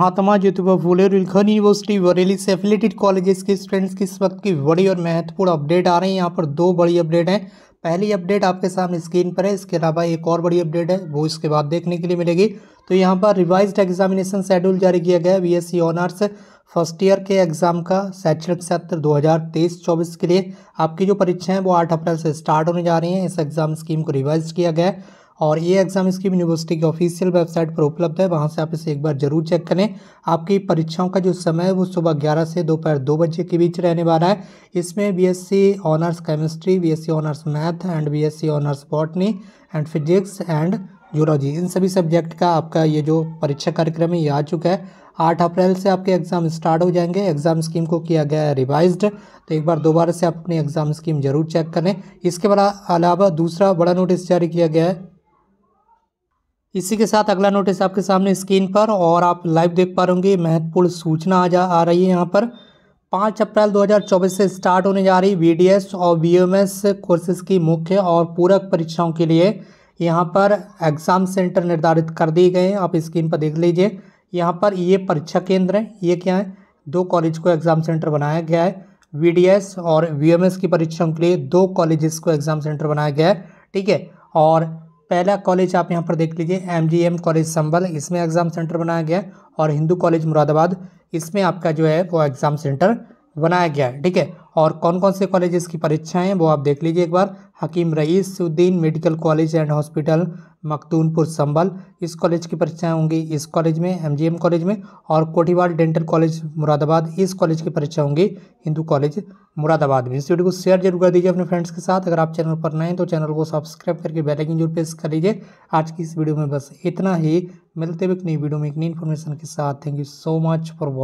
महात्मा Jyotiba Phule Rohilkhand university Bareilly से affiliated colleges के students की इस वक्त की बड़ी और महत्वपूर्ण अपडेट आ रही है यहाँ पर दो बड़ी अपडेट हैं पहली अपडेट आपके सामने स्क्रीन पर है इसके अलावा एक और बड़ी अपडेट है वो इसके बाद देखने के लिए मिलेगी तो यहाँ पर रिवाइज एग्जामिनेशन शेड्यूल जारी किया गया है B S honours first year के एग्ज़ाम का शैक्षणिक सत्र 2023-24 के लिए आपकी जो परीक्षाएं वो 8 अप्रैल से स्टार्ट होने जा रही हैं इस एग्ज़ाम स्कीम को रिवाइज किया गया है और ये एग्ज़ाम स्कीम यूनिवर्सिटी की ऑफिशियल वेबसाइट पर उपलब्ध है वहाँ से आप इसे एक बार जरूर चेक करें आपकी परीक्षाओं का जो समय है वो सुबह ग्यारह से दोपहर दो, दो बजे के बीच रहने वाला है इसमें BSc honours chemistry BSc honours math and BSc honours botany and physics and zoology इन सभी सब्जेक्ट का आपका ये जो परीक्षा कार्यक्रम है ये आ चुका है आठ अप्रैल से आपके एग्ज़ाम स्टार्ट हो जाएंगे एग्ज़ाम स्कीम को किया गया है रिवाइज्ड तो एक बार दोबारा से आप अपनी एग्ज़ाम स्कीम जरूर चेक करें इसके अलावा दूसरा बड़ा नोटिस जारी किया गया है इसी के साथ अगला नोटिस आपके सामने स्क्रीन पर और आप लाइव देख पा रहे महत्वपूर्ण सूचना आ जा आ रही है यहाँ पर पाँच अप्रैल 2024 से स्टार्ट होने जा रही वी और बीएमएस कोर्सेज की मुख्य और पूरक परीक्षाओं के लिए यहाँ पर एग्ज़ाम सेंटर निर्धारित कर दिए गए हैं आप स्क्रीन पर देख लीजिए यहाँ पर ये परीक्षा केंद्र है ये क्या है दो कॉलेज को एग्ज़ाम सेंटर बनाया गया है वी और वी की परीक्षाओं के लिए दो कॉलेज को एग्ज़ाम सेंटर बनाया गया है ठीक है और पहला कॉलेज आप यहाँ पर देख लीजिए M G M college Sambhal इसमें एग्ज़ाम सेंटर बनाया गया और हिंदू कॉलेज मुरादाबाद इसमें आपका जो है वो एग्ज़ाम सेंटर बनाया गया है ठीक है और कौन कौन से कॉलेजेस की परीक्षाएं वो आप देख लीजिए एक बार Hakim Raisuddin medical college and hospital Makhtoonpur Sambhal इस कॉलेज की परीक्षाएं होंगी इस कॉलेज में एमजीएम कॉलेज में और कोठीवाल डेंटल कॉलेज मुरादाबाद इस कॉलेज की परीक्षा होंगी हिंदू कॉलेज मुरादाबाद में इस वीडियो को शेयर जरूर कर दीजिए अपने फ्रेंड्स के साथ अगर आप चैनल पर नए हैं तो चैनल को सब्सक्राइब करके बेलाइकिन जरूर प्रेस कर लीजिए आज की इस वीडियो में बस इतना ही मिलते हुए एक नई वीडियो में एक नई इन्फॉर्मेशन के साथ thank you so much for